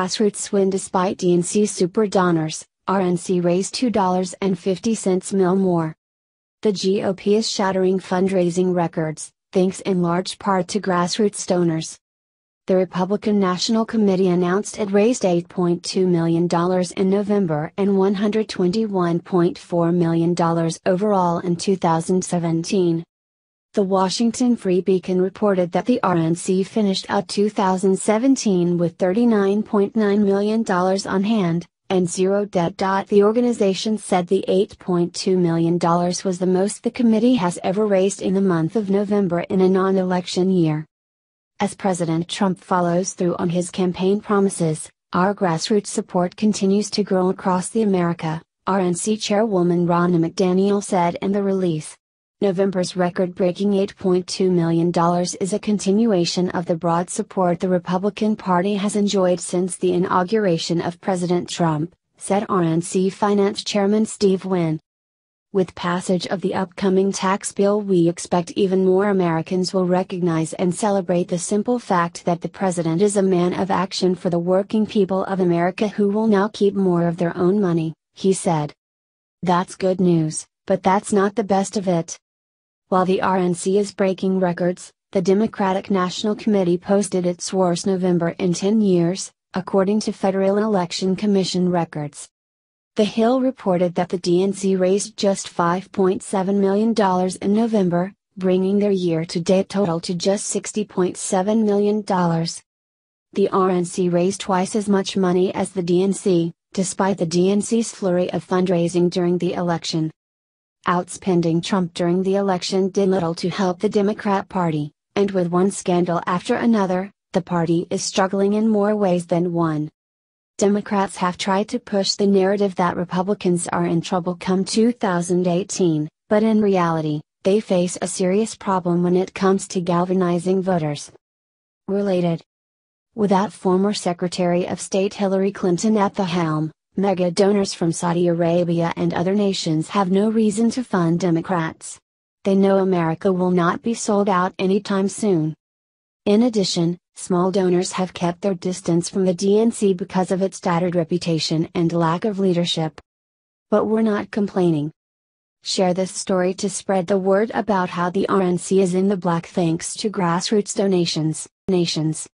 grassroots win despite DNC super donors, RNC raised $2.50 mil more. The GOP is shattering fundraising records, thanks in large part to grassroots donors. The Republican National Committee announced it raised $8.2 million in November and $121.4 million overall in 2017. The Washington Free Beacon reported that the RNC finished out 2017 with $39.9 million on hand, and zero debt. The organization said the $8.2 million was the most the committee has ever raised in the month of November in a non election year. As President Trump follows through on his campaign promises, our grassroots support continues to grow across the America, RNC Chairwoman Ronna McDaniel said in the release. November's record breaking $8.2 million is a continuation of the broad support the Republican Party has enjoyed since the inauguration of President Trump, said RNC Finance Chairman Steve Wynn. With passage of the upcoming tax bill, we expect even more Americans will recognize and celebrate the simple fact that the president is a man of action for the working people of America who will now keep more of their own money, he said. That's good news, but that's not the best of it. While the RNC is breaking records, the Democratic National Committee posted its worst November in 10 years, according to Federal Election Commission records. The Hill reported that the DNC raised just $5.7 million in November, bringing their year to date total to just $60.7 million. The RNC raised twice as much money as the DNC, despite the DNC's flurry of fundraising during the election outspending Trump during the election did little to help the Democrat Party, and with one scandal after another, the party is struggling in more ways than one. Democrats have tried to push the narrative that Republicans are in trouble come 2018, but in reality, they face a serious problem when it comes to galvanizing voters. Related Without former Secretary of State Hillary Clinton at the helm, Mega donors from Saudi Arabia and other nations have no reason to fund Democrats. They know America will not be sold out anytime soon. In addition, small donors have kept their distance from the DNC because of its tattered reputation and lack of leadership. But we're not complaining. Share this story to spread the word about how the RNC is in the black thanks to grassroots donations. Nations.